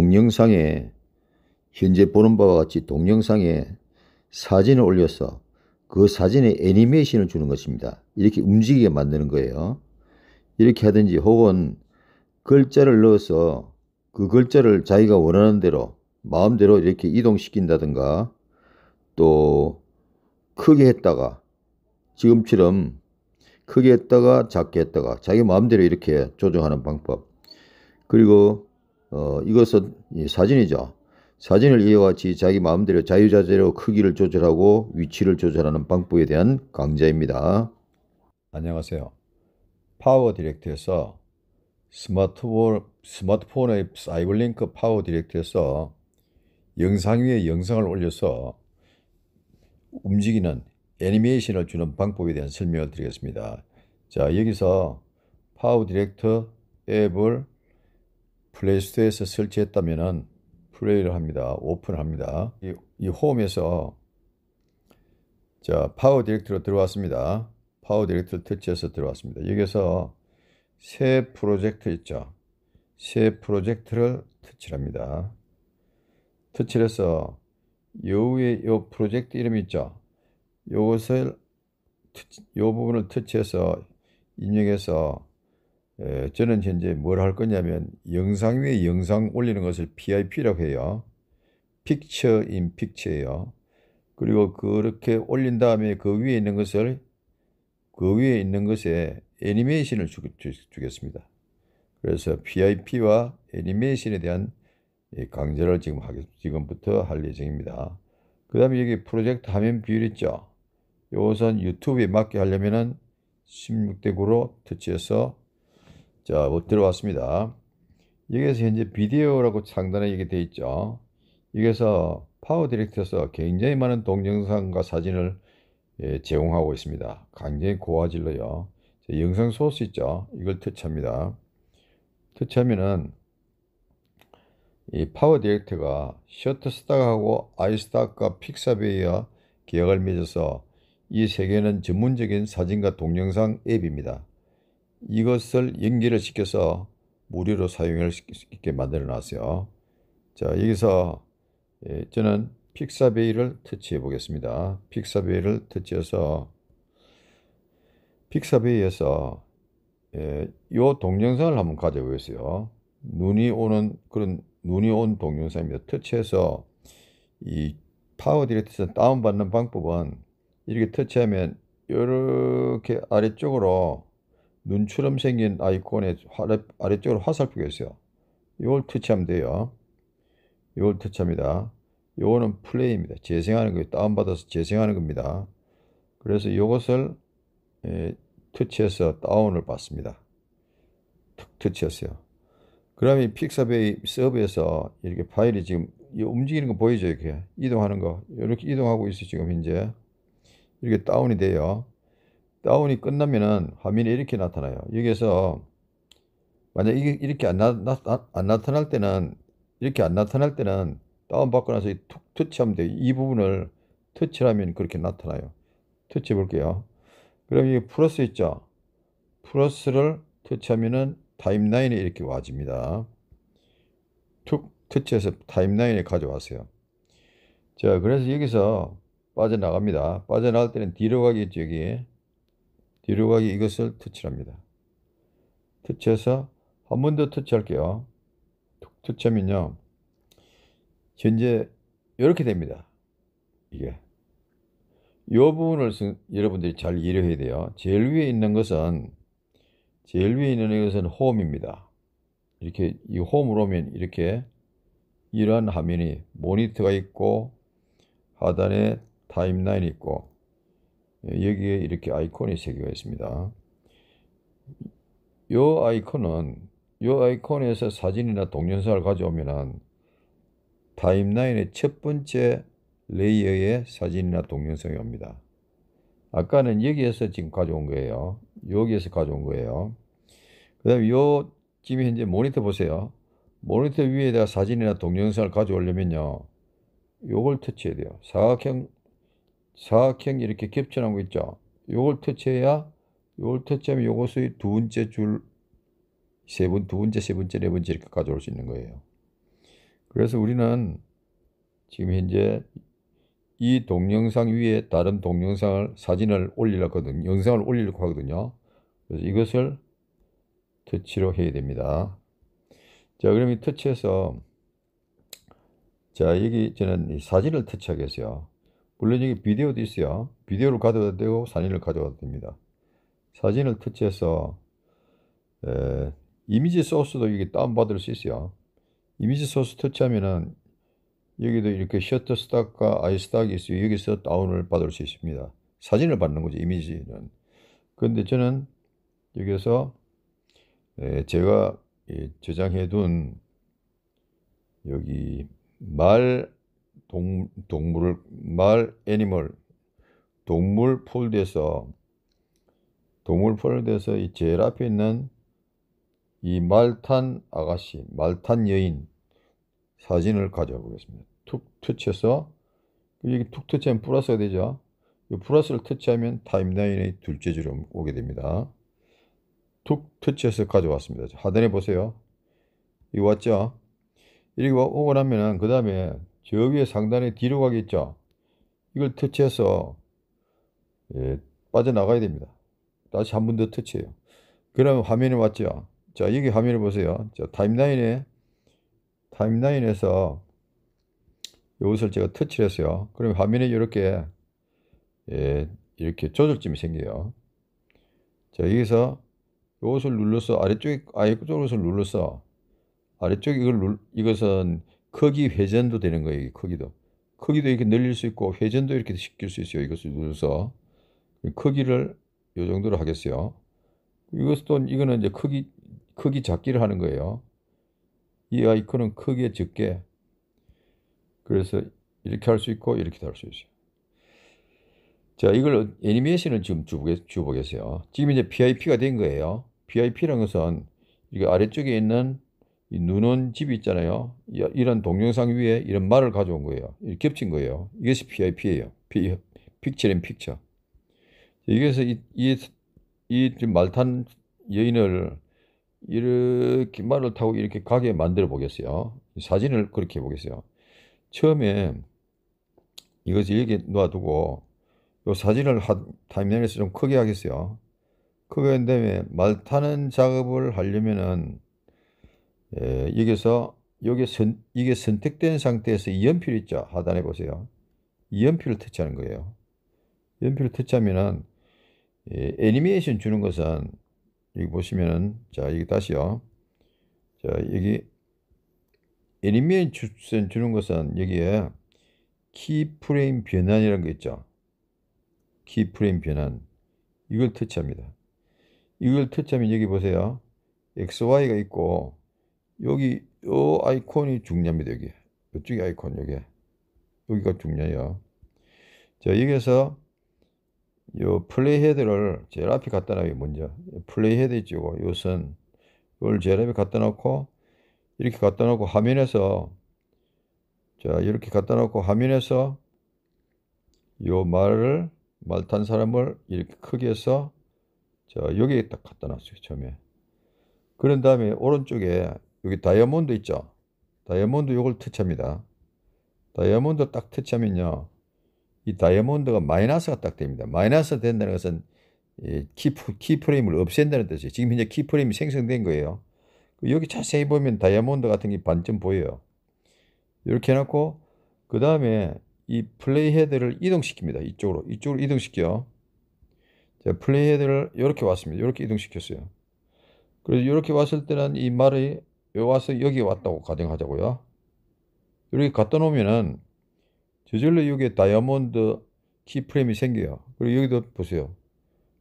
동영상에 현재 보는 바와 같이 동영상에 사진을 올려서 그 사진에 애니메이션을 주는 것입니다. 이렇게 움직이게 만드는 거예요. 이렇게 하든지 혹은 글자를 넣어서 그 글자를 자기가 원하는 대로 마음대로 이렇게 이동시킨다든가 또 크게 했다가 지금처럼 크게 했다가 작게 했다가 자기 마음대로 이렇게 조정하는 방법 그리고 어, 이것은 사진이죠. 사진을 이와 같이 자기 마음대로 자유자재로 크기를 조절하고 위치를 조절하는 방법에 대한 강좌입니다. 안녕하세요. 파워 디렉트에서 스마트폰, 스마트폰의 사이버링크 파워 디렉트에서 영상 위에 영상을 올려서 움직이는 애니메이션을 주는 방법에 대한 설명을 드리겠습니다. 자, 여기서 파워 디렉터 앱을 플레이스토어에서 설치했다면은 플레이를 합니다. 오픈합니다. 을 이, 이 홈에서 자 파워 디렉트로 들어왔습니다. 파워 디렉트를 터치해서 들어왔습니다. 여기서 새 프로젝트 있죠. 새 프로젝트를 터치합니다. 를 터치를 해서 요 위에 요 프로젝트 이름 이 있죠. 요것을 요 부분을 터치해서 입력해서 저는 현재 뭘 할 거냐면 영상 위에 영상 올리는 것을 PIP라고 해요. 픽처 인 픽처예요. 그리고 그렇게 올린 다음에 그 위에 있는 것을 그 위에 있는 것에 애니메이션을 주, 겠습니다 그래서 PIP와 애니메이션에 대한 예, 강좌를 지금 하 지금부터 할 예정입니다. 그 다음에 여기 프로젝트 화면 비율 있죠. 이것은 유튜브에 맞게 하려면 16대 9로 터치해서 자, 못 뭐 들어왔습니다. 여기에서 현재 비디오라고 상단에 이게 돼 있죠. 여기서 에 파워 디렉터에서 굉장히 많은 동영상과 사진을 예, 제공하고 있습니다. 굉장히 고화질로요. 자, 영상 소스 있죠. 이걸 터치합니다. 터치하면은 이 파워 디렉터가 셔터스탁하고 아이스타과 픽사베이와 계약을 맺어서 이세 개는 전문적인 사진과 동영상 앱입니다. 이것을 연결을 시켜서 무료로 사용할 수 있게 만들어 놨어요. 자, 여기서 예, 저는 픽사베이를 터치해 보겠습니다. 픽사베이를 터치해서 픽사베이에서 예, 동영상을 한번 가져보겠어요. 눈이 오는 그런 눈이 온 동영상입니다. 터치해서 이 파워 디렉트에서 다운받는 방법은 이렇게 터치하면 이렇게 아래쪽으로 눈처럼 생긴 아이콘의 아래쪽으로 화살표가 있어요. 이걸 터치하면 돼요. 이걸 터치합니다. 이거는 플레이입니다. 재생하는 거예요. 다운받아서 재생하는 겁니다. 그래서 이것을 예, 터치해서 다운을 받습니다. 터치했어요. 그럼 이 픽사베이 서브에서 이렇게 파일이 지금 움직이는 거 보이죠? 이렇게 이동하는 거. 이렇게 이동하고 있어 요 지금 현재. 이렇게 다운이 돼요. 다운이 끝나면은 화면이 이렇게 나타나요. 여기에서 만약 이게 이렇게 안, 나, 나, 안 나타날 때는 이렇게 안 나타날 때는 다운받고 나서 툭 터치하면 돼요. 이 부분을 터치하면 그렇게 나타나요. 터치해 볼게요. 그럼 이 플러스 있죠? 플러스를 터치하면은 타임라인에 이렇게 와집니다. 툭 터치해서 타임라인에 가져왔어요. 자, 그래서 여기서 빠져나갑니다. 빠져나갈 때는 뒤로 가겠죠, 여기. 뒤로 가기 이것을 터치합니다. 터치해서 한 번 더 터치할게요. 터치하면요. 현재 이렇게 됩니다. 이게. 이 부분을 여러분들이 잘 이해해야 돼요. 제일 위에 있는 것은 제일 위에 있는 것은 홈입니다. 이렇게 이 홈으로 오면 이렇게 이러한 화면이 모니터가 있고 하단에 타임라인이 있고 여기에 이렇게 아이콘이 새겨져 있습니다. 요 아이콘은 요 아이콘에서 사진이나 동영상을 가져오면 타임라인의 첫 번째 레이어에 사진이나 동영상이 옵니다. 아까는 여기에서 지금 가져온 거예요. 여기에서 가져온 거예요. 그 다음에 요 지금 현재 모니터 보세요. 모니터 위에다가 사진이나 동영상을 가져오려면요. 요걸 터치해야 돼요. 사각형 사각형 이렇게 겹쳐놓은 거 있죠. 요걸 터치해야 요걸 터치하면 요것의 두 번째 줄, 세 번, 두 번째, 세 번째, 네 번째 이렇게 가져올 수 있는 거예요. 그래서 우리는 지금 현재 이 동영상 위에 다른 동영상을 사진을 올리려거든 영상을 올리려고 하거든요. 그래서 이것을 터치로 해야 됩니다. 자, 그럼 이 터치해서 자, 여기 저는 사진을 터치하겠어요. 물론 여기 비디오도 있어요. 비디오를 가져와도 되고 사진을 가져와도 됩니다. 사진을 터치해서 에, 이미지 소스도 이게 다운받을 수 있어요. 이미지 소스 터치하면은 여기도 이렇게 셔터스탁과 아이스탁이 있어요. 여기서 다운을 받을 수 있습니다. 사진을 받는 거죠. 이미지는. 그런데 저는 여기서 에, 제가 저장해 둔 여기 말 동, 동물을 말 애니멀 동물 폴드에서 동물 폴드에서 이 제일 앞에 있는 이 말탄 아가씨 말탄 여인 사진을 가져 보겠습니다. 툭 터치해서 여기 툭 터치하면 플러스가 되죠. 이 플러스를 터치하면 타임라인의 둘째 줄에 오게 됩니다. 툭 터치해서 가져왔습니다. 하단에 보세요. 이거 왔죠? 이렇게 오고 나면은 그 다음에 저 위에 상단에 뒤로 가겠죠. 이걸 터치해서 예, 빠져나가야 됩니다. 다시 한 번 더 터치해요. 그러면 화면에 왔죠. 자 여기 화면을 보세요. 자 타임라인에 타임라인에서 이것을 제가 터치를 했어요. 그러면 화면에 이렇게 예, 이렇게 조절점이 생겨요. 자 여기서 이것을 눌러서 아래쪽에 아래쪽으로서 눌러서 아래쪽 에 이걸 눌 이것은 크기 회전도 되는 거예요. 크기도. 크기도 이렇게 늘릴 수 있고 회전도 이렇게 시킬 수 있어요. 이것을 눌러서 크기를 요 정도로 하겠어요. 이것도 이거는 이제 크기 크기 작기를 하는 거예요. 이 아이콘은 크기에 적게 그래서 이렇게 할 수 있고 이렇게 할 수 있어요. 자 이걸 애니메이션을 지금 주보겠어요. 지금 이제 PIP가 된 거예요. PIP라는 것은 이게 아래쪽에 있는 이 눈은 집이 있잖아요. 이런 동영상 위에 이런 말을 가져온 거예요. 겹친 거예요. 이것이 PIP예요. P, p 픽처 앤 픽처. 여기서 이, 이, 이 말 탄 여인을 이렇게 말을 타고 이렇게 가게 만들어 보겠어요. 사진을 그렇게 보겠어요. 처음에 이것을 여기 놔두고 요 사진을 타임라인에서 좀 크게 하겠어요. 크게 한 다음에 말 타는 작업을 하려면은 예, 여기서 여기 선, 이게 선택된 상태에서 이 연필 있죠? 하단에 보세요. 이 연필을 터치하는 거예요. 연필을 터치하면은 예, 애니메이션 주는 것은 여기 보시면은 자 여기 다시요. 자 여기 애니메이션 주는 것은 여기에 키프레임 변환이라는 거 있죠. 키프레임 변환 이걸 터치합니다. 이걸 터치하면 여기 보세요. XY가 있고 여기 요 아이콘이 중요합니다. 여기 이쪽이 아이콘 여기 여기가 중요해요. 자여기서요 플레이 헤드를 제일 앞에 갖다 놔요 먼저 플레이 헤드 있죠 요선 이걸 제일 앞에 갖다 놓고 이렇게 갖다 놓고 화면에서 자 이렇게 갖다 놓고 화면에서 요 말을 말 탄 사람을 이렇게 크게 해서 자 여기에 딱 갖다 놨어요 처음에 그런 다음에 오른쪽에 여기 다이아몬드 있죠? 다이아몬드 요걸 터치합니다. 다이아몬드 딱 터치하면요. 이 다이아몬드가 마이너스가 딱 됩니다. 마이너스 된다는 것은 키, 키프레임을 없앤다는 뜻이에요. 지금 현재 키프레임이 생성된 거예요. 그 여기 자세히 보면 다이아몬드 같은 게 반쯤 보여요. 이렇게 해놓고 그 다음에 이 플레이 헤드를 이동시킵니다. 이쪽으로 이쪽으로 이동시켜. 자, 플레이 헤드를 이렇게 왔습니다. 이렇게 이동시켰어요. 그래서 이렇게 왔을 때는 이 말이 와서 여기 왔다고 가정하자고요. 여기 게 갖다 놓으면은 저절로 여기에 다이아몬드 키프레임이 생겨요. 그리고 여기도 보세요.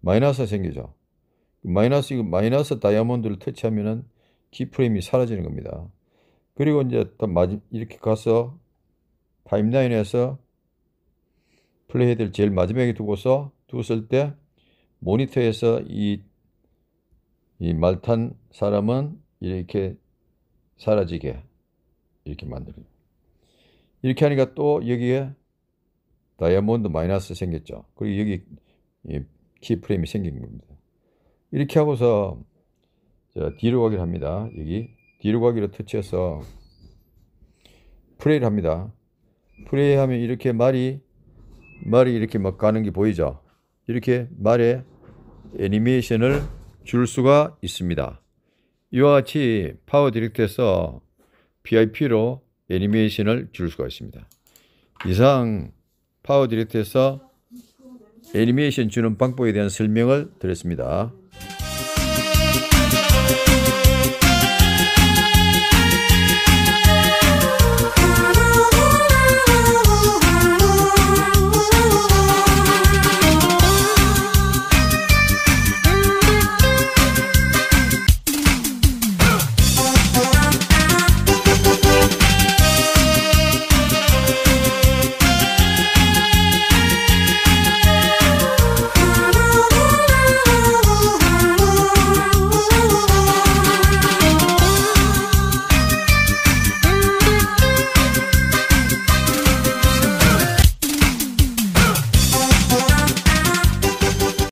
마이너스가 생기죠. 마이너스, 이거 마이너스 다이아몬드를 터치하면은 키프레임이 사라지는 겁니다. 그리고 이제 또 마지, 이렇게 가서 타임라인에서 플레이헤드를 제일 마지막에 두고서 두었을 때 모니터에서 이, 이 말탄 사람은 이렇게 사라지게 이렇게 만들어요. 이렇게 하니까 또 여기에 다이아몬드 마이너스 생겼죠. 그리고 여기 키프레임이 생긴 겁니다. 이렇게 하고서 뒤로 가기를 합니다. 여기 뒤로 가기로 터치해서 프레이를 합니다. 프레이 하면 이렇게 말이 말이 이렇게 막 가는 게 보이죠. 이렇게 말에 애니메이션을 줄 수가 있습니다. 이와 같이 파워 디렉트에서 VIP로 애니메이션을 줄 수가 있습니다. 이상 파워 디렉트에서 애니메이션 주는 방법에 대한 설명을 드렸습니다.